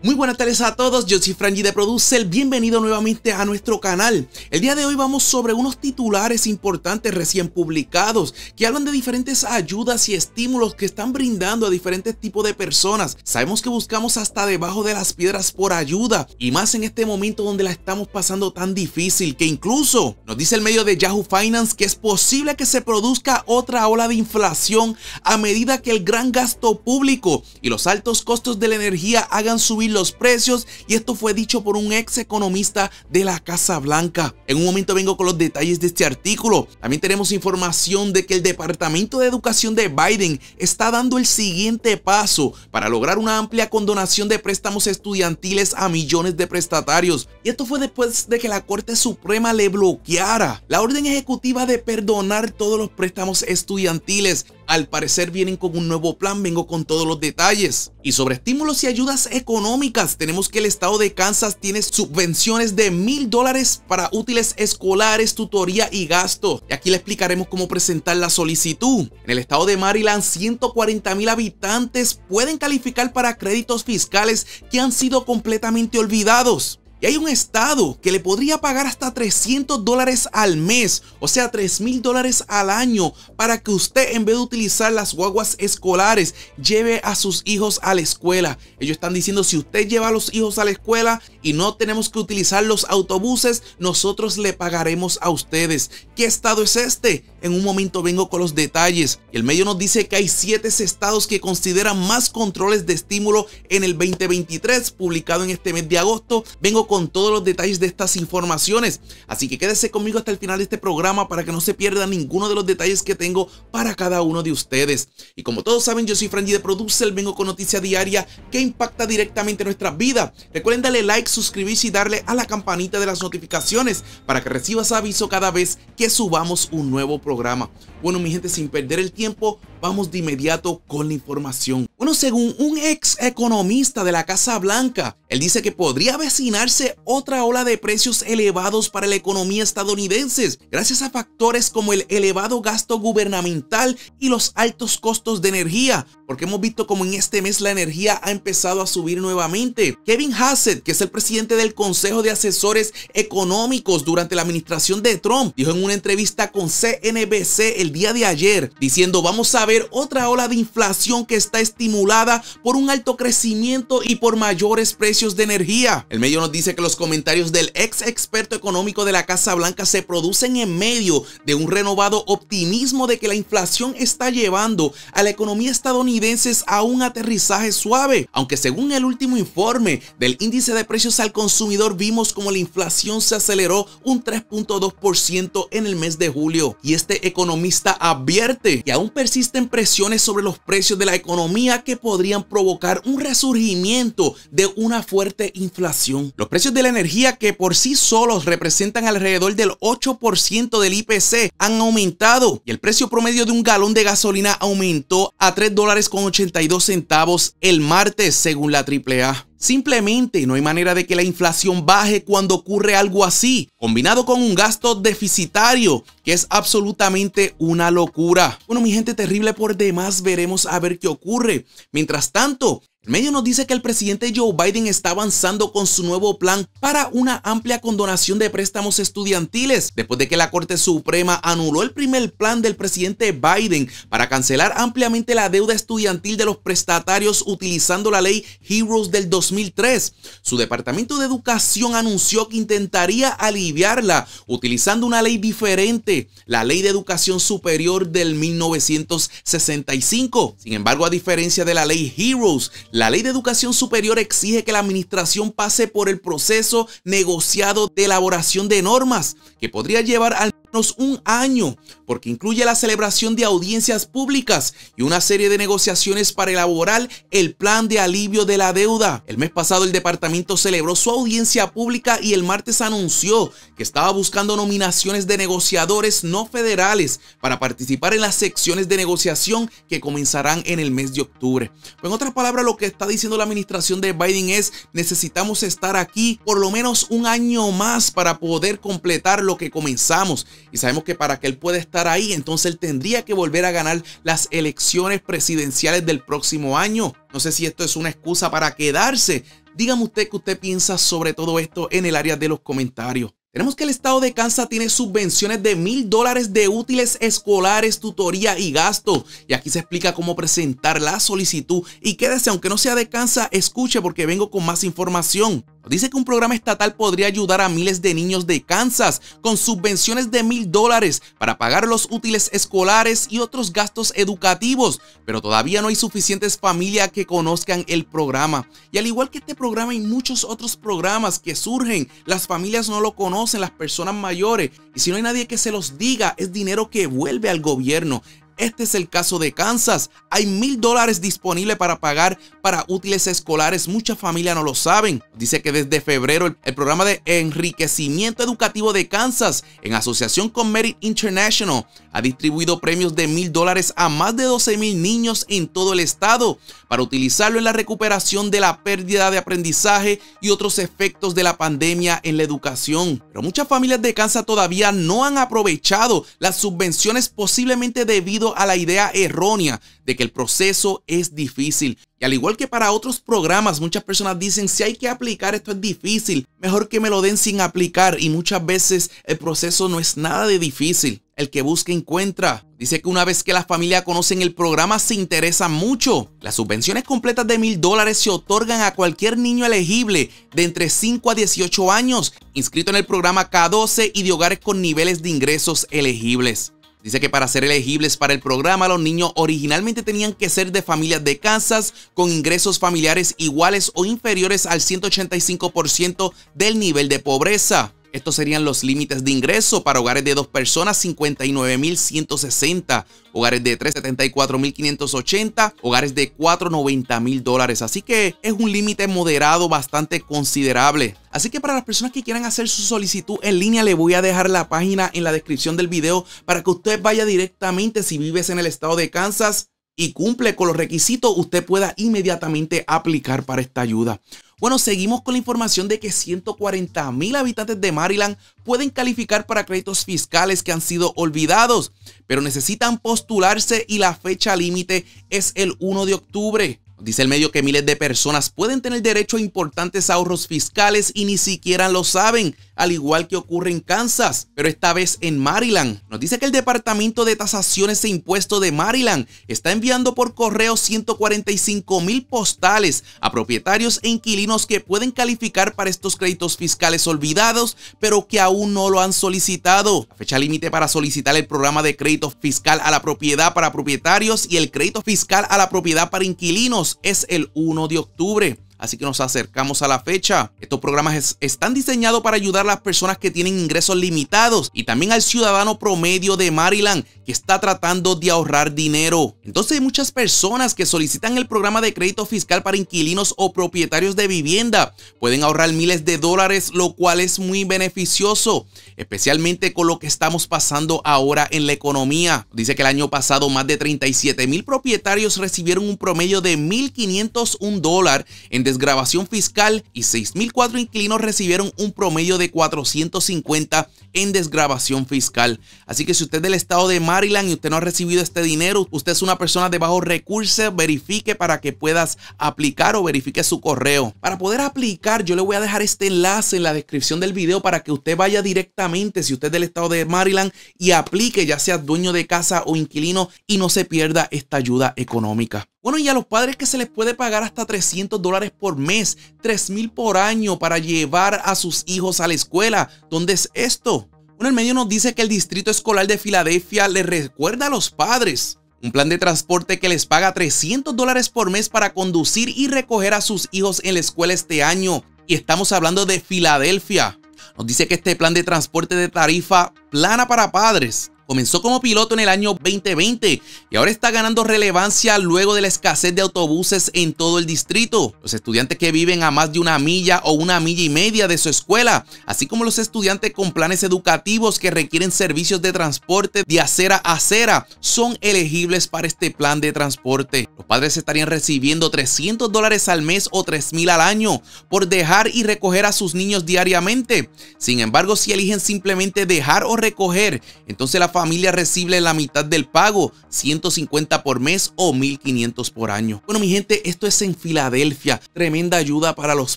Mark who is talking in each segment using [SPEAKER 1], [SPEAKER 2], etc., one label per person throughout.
[SPEAKER 1] Muy buenas tardes a todos, yo soy Franji de Producel, bienvenido nuevamente a nuestro canal. El día de hoy vamos sobre unos titulares importantes recién publicados que hablan de diferentes ayudas y estímulos que están brindando a diferentes tipos de personas. Sabemos que buscamos hasta debajo de las piedras por ayuda y más en este momento donde la estamos pasando tan difícil que incluso nos dice el medio de Yahoo Finance que es posible que se produzca otra ola de inflación a medida que el gran gasto público y los altos costos de la energía hagan subir los precios y esto fue dicho por un ex economista de la Casa Blanca. En un momento vengo con los detalles de este artículo. También tenemos información de que el Departamento de Educación de Biden está dando el siguiente paso para lograr una amplia condonación de préstamos estudiantiles a millones de prestatarios. Y esto fue después de que la Corte Suprema le bloqueara la orden ejecutiva de perdonar todos los préstamos estudiantiles al parecer vienen con un nuevo plan, vengo con todos los detalles. Y sobre estímulos y ayudas económicas, tenemos que el estado de Kansas tiene subvenciones de mil dólares para útiles escolares, tutoría y gasto. Y aquí le explicaremos cómo presentar la solicitud. En el estado de Maryland, 140 mil habitantes pueden calificar para créditos fiscales que han sido completamente olvidados. Y hay un estado que le podría pagar hasta 300 dólares al mes, o sea, 3000 mil dólares al año, para que usted en vez de utilizar las guaguas escolares, lleve a sus hijos a la escuela. Ellos están diciendo, si usted lleva a los hijos a la escuela y no tenemos que utilizar los autobuses, nosotros le pagaremos a ustedes. ¿Qué estado es este? En un momento vengo con los detalles. El medio nos dice que hay 7 estados que consideran más controles de estímulo en el 2023, publicado en este mes de agosto. Vengo con todos los detalles de estas informaciones. Así que quédese conmigo hasta el final de este programa para que no se pierda ninguno de los detalles que tengo para cada uno de ustedes. Y como todos saben, yo soy Franji de Producer, vengo con noticias diaria que impacta directamente nuestra vida. Recuerden darle like, suscribirse y darle a la campanita de las notificaciones para que recibas aviso cada vez que subamos un nuevo programa. Bueno, mi gente, sin perder el tiempo, vamos de inmediato con la información. Bueno, según un ex economista de la Casa Blanca, él dice que podría avecinarse otra ola de precios elevados para la economía estadounidense, gracias a factores como el elevado gasto gubernamental y los altos costos de energía, porque hemos visto como en este mes la energía ha empezado a subir nuevamente. Kevin Hassett, que es el presidente del Consejo de Asesores Económicos durante la administración de Trump, dijo en una entrevista con CNBC el día de ayer, diciendo vamos a ver otra ola de inflación que está estimulada por un alto crecimiento y por mayores precios de energía. El medio nos dice que los comentarios del ex experto económico de la Casa Blanca se producen en medio de un renovado optimismo de que la inflación está llevando a la economía estadounidense a un aterrizaje suave, aunque según el último informe del índice de precios al consumidor vimos como la inflación se aceleró un 3.2% en el mes de julio y este economista advierte que aún persisten presiones sobre los precios de la economía que podrían provocar un resurgimiento de una fuerte inflación. Los precios de la energía, que por sí solos representan alrededor del 8% del IPC, han aumentado y el precio promedio de un galón de gasolina aumentó a $3.82 dólares centavos el martes, según la AAA. Simplemente no hay manera de que la inflación baje cuando ocurre algo así, combinado con un gasto deficitario, que es absolutamente una locura. Bueno, mi gente terrible por demás, veremos a ver qué ocurre. Mientras tanto, el medio nos dice que el presidente Joe Biden está avanzando con su nuevo plan para una amplia condonación de préstamos estudiantiles, después de que la Corte Suprema anuló el primer plan del presidente Biden para cancelar ampliamente la deuda estudiantil de los prestatarios utilizando la ley Heroes del 2000 2003. Su Departamento de Educación anunció que intentaría aliviarla utilizando una ley diferente, la Ley de Educación Superior del 1965. Sin embargo, a diferencia de la Ley Heroes, la Ley de Educación Superior exige que la administración pase por el proceso negociado de elaboración de normas, que podría llevar al un año, porque incluye la celebración de audiencias públicas y una serie de negociaciones para elaborar el plan de alivio de la deuda. El mes pasado el departamento celebró su audiencia pública y el martes anunció que estaba buscando nominaciones de negociadores no federales para participar en las secciones de negociación que comenzarán en el mes de octubre. en otras palabras, lo que está diciendo la administración de Biden es necesitamos estar aquí por lo menos un año más para poder completar lo que comenzamos y sabemos que para que él pueda estar ahí, entonces él tendría que volver a ganar las elecciones presidenciales del próximo año. No sé si esto es una excusa para quedarse. Dígame usted qué usted piensa sobre todo esto en el área de los comentarios. Tenemos que el estado de Kansas tiene subvenciones de mil dólares de útiles escolares, tutoría y gasto. Y aquí se explica cómo presentar la solicitud. Y quédese, aunque no sea de Kansas, escuche porque vengo con más información. Dice que un programa estatal podría ayudar a miles de niños de Kansas con subvenciones de mil dólares para pagar los útiles escolares y otros gastos educativos, pero todavía no hay suficientes familias que conozcan el programa. Y al igual que este programa, hay muchos otros programas que surgen, las familias no lo conocen en las personas mayores. Y si no hay nadie que se los diga, es dinero que vuelve al gobierno, este es el caso de Kansas. Hay mil dólares disponibles para pagar para útiles escolares. Muchas familias no lo saben. Dice que desde febrero el, programa de enriquecimiento educativo de Kansas, en asociación con Merit International, ha distribuido premios de mil dólares a más de 12 mil niños en todo el estado para utilizarlo en la recuperación de la pérdida de aprendizaje y otros efectos de la pandemia en la educación. Pero muchas familias de Kansas todavía no han aprovechado las subvenciones posiblemente debido a la idea errónea de que el proceso es difícil. Y al igual que para otros programas, muchas personas dicen, si hay que aplicar esto es difícil, mejor que me lo den sin aplicar. Y muchas veces el proceso no es nada de difícil. El que busca encuentra. Dice que una vez que la familia conocen el programa se interesa mucho. Las subvenciones completas de mil dólares se otorgan a cualquier niño elegible de entre 5 a 18 años, inscrito en el programa K12 y de hogares con niveles de ingresos elegibles. Dice que para ser elegibles para el programa, los niños originalmente tenían que ser de familias de casas con ingresos familiares iguales o inferiores al 185% del nivel de pobreza. Estos serían los límites de ingreso para hogares de dos personas 59.160, hogares de 3.74.580, hogares de 4.90.000 dólares. Así que es un límite moderado bastante considerable. Así que para las personas que quieran hacer su solicitud en línea, le voy a dejar la página en la descripción del video para que usted vaya directamente si vives en el estado de Kansas y cumple con los requisitos, usted pueda inmediatamente aplicar para esta ayuda. Bueno, seguimos con la información de que 140 mil habitantes de Maryland pueden calificar para créditos fiscales que han sido olvidados, pero necesitan postularse y la fecha límite es el 1 de octubre. Dice el medio que miles de personas pueden tener derecho a importantes ahorros fiscales y ni siquiera lo saben al igual que ocurre en Kansas, pero esta vez en Maryland. Nos dice que el Departamento de Tasaciones e Impuestos de Maryland está enviando por correo 145 mil postales a propietarios e inquilinos que pueden calificar para estos créditos fiscales olvidados, pero que aún no lo han solicitado. La fecha límite para solicitar el programa de crédito fiscal a la propiedad para propietarios y el crédito fiscal a la propiedad para inquilinos es el 1 de octubre así que nos acercamos a la fecha. Estos programas están diseñados para ayudar a las personas que tienen ingresos limitados y también al ciudadano promedio de Maryland que está tratando de ahorrar dinero. Entonces hay muchas personas que solicitan el programa de crédito fiscal para inquilinos o propietarios de vivienda. Pueden ahorrar miles de dólares, lo cual es muy beneficioso, especialmente con lo que estamos pasando ahora en la economía. Dice que el año pasado más de 37 mil propietarios recibieron un promedio de 1.501 dólares en desgrabación fiscal y 6.004 inquilinos recibieron un promedio de 450 en desgrabación fiscal. Así que si usted es del estado de Maryland y usted no ha recibido este dinero, usted es una persona de bajos recursos, verifique para que puedas aplicar o verifique su correo. Para poder aplicar, yo le voy a dejar este enlace en la descripción del video para que usted vaya directamente, si usted es del estado de Maryland, y aplique, ya sea dueño de casa o inquilino, y no se pierda esta ayuda económica. Bueno, y a los padres que se les puede pagar hasta 300 dólares por mes, 3000 por año para llevar a sus hijos a la escuela. ¿Dónde es esto? Bueno, el medio nos dice que el Distrito Escolar de Filadelfia le recuerda a los padres un plan de transporte que les paga 300 dólares por mes para conducir y recoger a sus hijos en la escuela este año. Y estamos hablando de Filadelfia. Nos dice que este plan de transporte de tarifa plana para padres Comenzó como piloto en el año 2020 y ahora está ganando relevancia luego de la escasez de autobuses en todo el distrito. Los estudiantes que viven a más de una milla o una milla y media de su escuela, así como los estudiantes con planes educativos que requieren servicios de transporte de acera a acera, son elegibles para este plan de transporte. Los padres estarían recibiendo 300 dólares al mes o 3000 al año por dejar y recoger a sus niños diariamente. Sin embargo, si eligen simplemente dejar o recoger, entonces la familia recibe la mitad del pago, 150 por mes o 1500 por año. Bueno, mi gente, esto es en Filadelfia, tremenda ayuda para los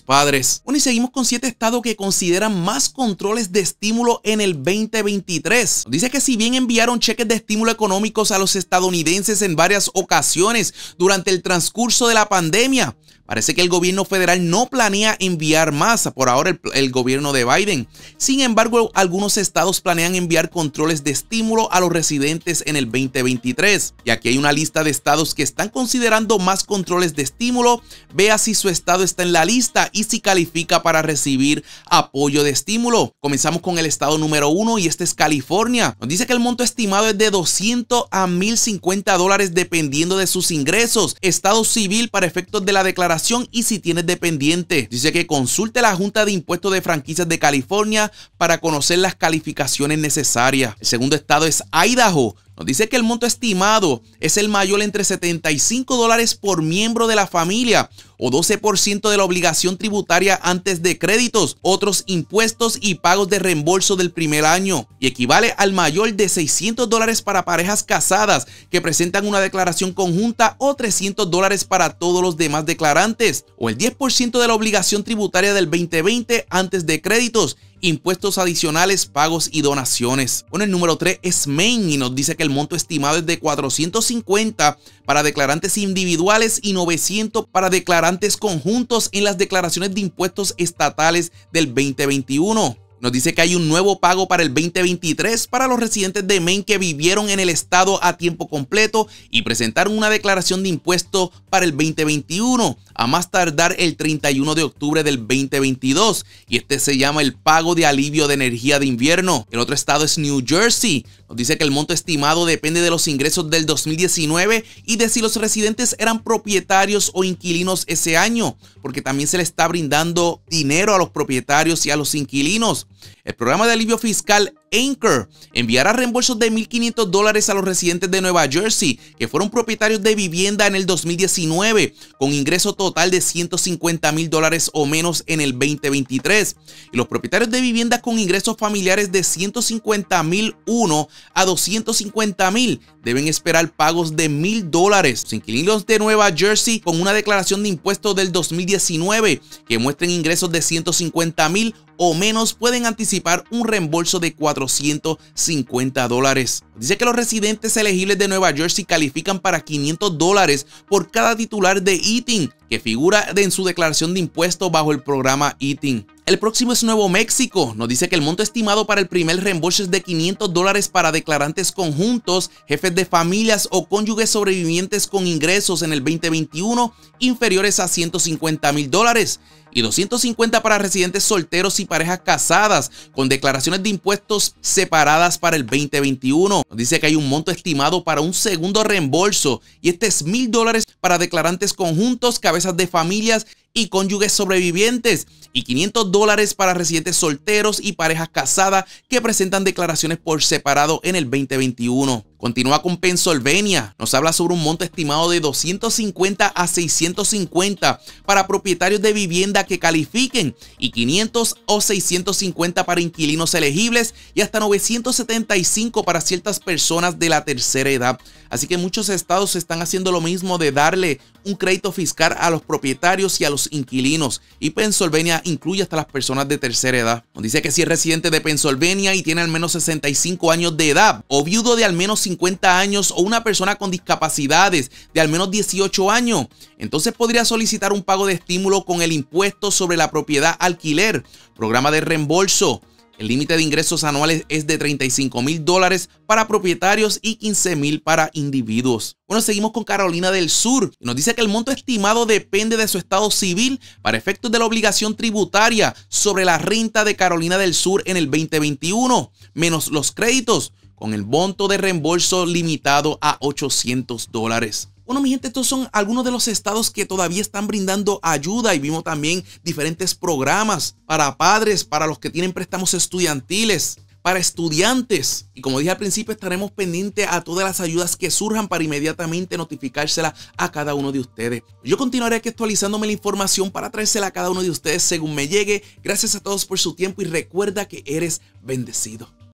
[SPEAKER 1] padres. Bueno, y seguimos con siete estados que consideran más controles de estímulo en el 2023. Dice que si bien enviaron cheques de estímulo económicos a los estadounidenses en varias ocasiones durante el transcurso de la pandemia, Parece que el gobierno federal no planea enviar más, por ahora el, el gobierno de Biden. Sin embargo, algunos estados planean enviar controles de estímulo a los residentes en el 2023. Y aquí hay una lista de estados que están considerando más controles de estímulo. Vea si su estado está en la lista y si califica para recibir apoyo de estímulo. Comenzamos con el estado número uno y este es California. Nos dice que el monto estimado es de 200 a 1050 dólares dependiendo de sus ingresos, estado civil para efectos de la declaración y si tienes dependiente. Dice que consulte la Junta de Impuestos de Franquicias de California para conocer las calificaciones necesarias. El segundo estado es Idaho. Nos dice que el monto estimado es el mayor entre 75 dólares por miembro de la familia o 12% de la obligación tributaria antes de créditos, otros impuestos y pagos de reembolso del primer año y equivale al mayor de 600 dólares para parejas casadas que presentan una declaración conjunta o 300 dólares para todos los demás declarantes o el 10% de la obligación tributaria del 2020 antes de créditos impuestos adicionales, pagos y donaciones. con el número 3 es Main y nos dice que el monto estimado es de 450 para declarantes individuales y 900 para declarantes conjuntos en las declaraciones de impuestos estatales del 2021. Nos dice que hay un nuevo pago para el 2023 para los residentes de Maine que vivieron en el estado a tiempo completo y presentaron una declaración de impuesto para el 2021 a más tardar el 31 de octubre del 2022 y este se llama el pago de alivio de energía de invierno. El otro estado es New Jersey. Nos dice que el monto estimado depende de los ingresos del 2019 y de si los residentes eran propietarios o inquilinos ese año, porque también se le está brindando dinero a los propietarios y a los inquilinos. El programa de alivio fiscal Anchor enviará reembolsos de 1.500 dólares a los residentes de Nueva Jersey que fueron propietarios de vivienda en el 2019 con ingreso total de $150,000 dólares o menos en el 2023 y los propietarios de vivienda con ingresos familiares de $150,001 a $250,000 deben esperar pagos de $1,000. dólares. Los inquilinos de Nueva Jersey con una declaración de impuestos del 2019 que muestren ingresos de $150,000 o menos pueden anticipar un reembolso de $4,000. 150 dólares. Dice que los residentes elegibles de Nueva Jersey califican para 500 dólares por cada titular de Eating que figura en su declaración de impuestos bajo el programa Eating. El próximo es Nuevo México. Nos dice que el monto estimado para el primer reembolso es de 500 dólares para declarantes conjuntos, jefes de familias o cónyuges sobrevivientes con ingresos en el 2021 inferiores a 150 mil dólares y 250 para residentes solteros y parejas casadas con declaraciones de impuestos separadas para el 2021. Nos dice que hay un monto estimado para un segundo reembolso y este es mil dólares para declarantes conjuntos, cabezas de familias y cónyuges sobrevivientes y 500 dólares para residentes solteros y parejas casadas que presentan declaraciones por separado en el 2021. Continúa con Pennsylvania. Nos habla sobre un monto estimado de 250 a 650 para propietarios de vivienda que califiquen y 500 o 650 para inquilinos elegibles y hasta 975 para ciertas personas de la tercera edad. Así que muchos estados están haciendo lo mismo de darle un crédito fiscal a los propietarios y a los inquilinos. Y Pennsylvania incluye hasta las personas de tercera edad. dice que si es residente de Pennsylvania y tiene al menos 65 años de edad o viudo de al menos 50 años o una persona con discapacidades de al menos 18 años, entonces podría solicitar un pago de estímulo con el impuesto sobre la propiedad alquiler, programa de reembolso. El límite de ingresos anuales es de 35 mil dólares para propietarios y 15 mil para individuos. Bueno, seguimos con Carolina del Sur. Nos dice que el monto estimado depende de su estado civil para efectos de la obligación tributaria sobre la renta de Carolina del Sur en el 2021, menos los créditos con el monto de reembolso limitado a 800 dólares. Bueno, mi gente, estos son algunos de los estados que todavía están brindando ayuda y vimos también diferentes programas para padres, para los que tienen préstamos estudiantiles, para estudiantes. Y como dije al principio, estaremos pendientes a todas las ayudas que surjan para inmediatamente notificársela a cada uno de ustedes. Yo continuaré aquí actualizándome la información para traérsela a cada uno de ustedes según me llegue. Gracias a todos por su tiempo y recuerda que eres bendecido.